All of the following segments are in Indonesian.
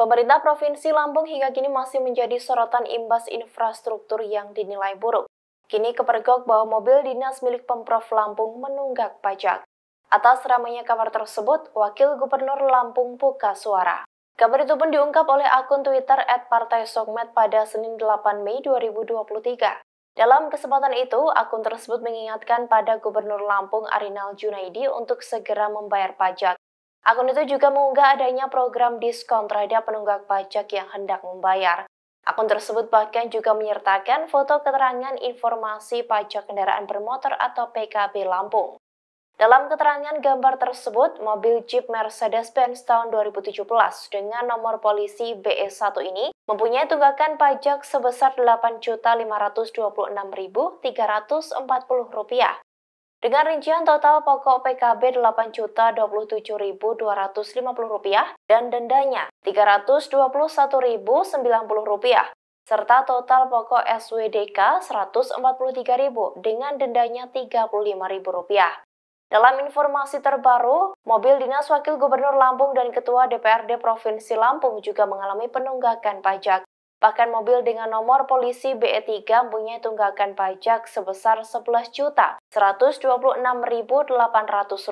Pemerintah Provinsi Lampung hingga kini masih menjadi sorotan imbas infrastruktur yang dinilai buruk. Kini kepergok bahwa mobil dinas milik Pemprov Lampung menunggak pajak. Atas ramainya kabar tersebut, Wakil Gubernur Lampung buka suara. Kabar itu pun diungkap oleh akun Twitter at Partai Sogmed pada Senin 8 Mei 2023. Dalam kesempatan itu, akun tersebut mengingatkan pada Gubernur Lampung Arinal Junaidi untuk segera membayar pajak Akun itu juga mengunggah adanya program diskon terhadap penunggak pajak yang hendak membayar. Akun tersebut bahkan juga menyertakan foto keterangan informasi pajak kendaraan bermotor atau PKB Lampung. Dalam keterangan gambar tersebut, mobil Jeep Mercedes-Benz tahun 2017 dengan nomor polisi bs e 1 ini mempunyai tunggakan pajak sebesar Rp8.526.340. Dengan rincian total pokok PKB Rp8.027.250 dan dendanya Rp321.090 serta total pokok SWDK Rp143.000 dengan dendanya Rp35.000. Dalam informasi terbaru, mobil dinas Wakil Gubernur Lampung dan Ketua DPRD Provinsi Lampung juga mengalami penunggakan pajak. Bahkan mobil dengan nomor polisi BE3 mempunyai tunggakan pajak sebesar 11 juta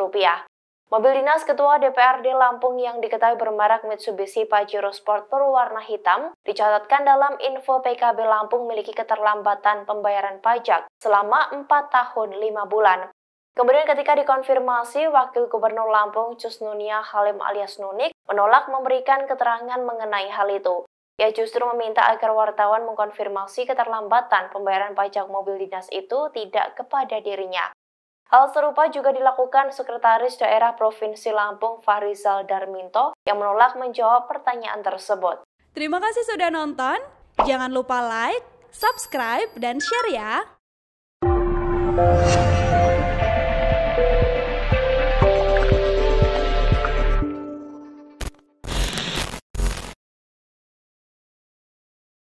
rupiah. Mobil dinas Ketua DPRD Lampung yang diketahui bermerek Mitsubishi Pajero Sport berwarna hitam dicatatkan dalam info PKB Lampung memiliki keterlambatan pembayaran pajak selama 4 tahun 5 bulan. Kemudian ketika dikonfirmasi, Wakil Gubernur Lampung Cusnunia Halim alias Nunik menolak memberikan keterangan mengenai hal itu. Ia justru meminta agar wartawan mengkonfirmasi keterlambatan pembayaran pajak mobil dinas itu tidak kepada dirinya. Hal serupa juga dilakukan Sekretaris Daerah Provinsi Lampung Farizal Darminto yang menolak menjawab pertanyaan tersebut. Terima kasih sudah nonton. Jangan lupa like, subscribe, dan share ya.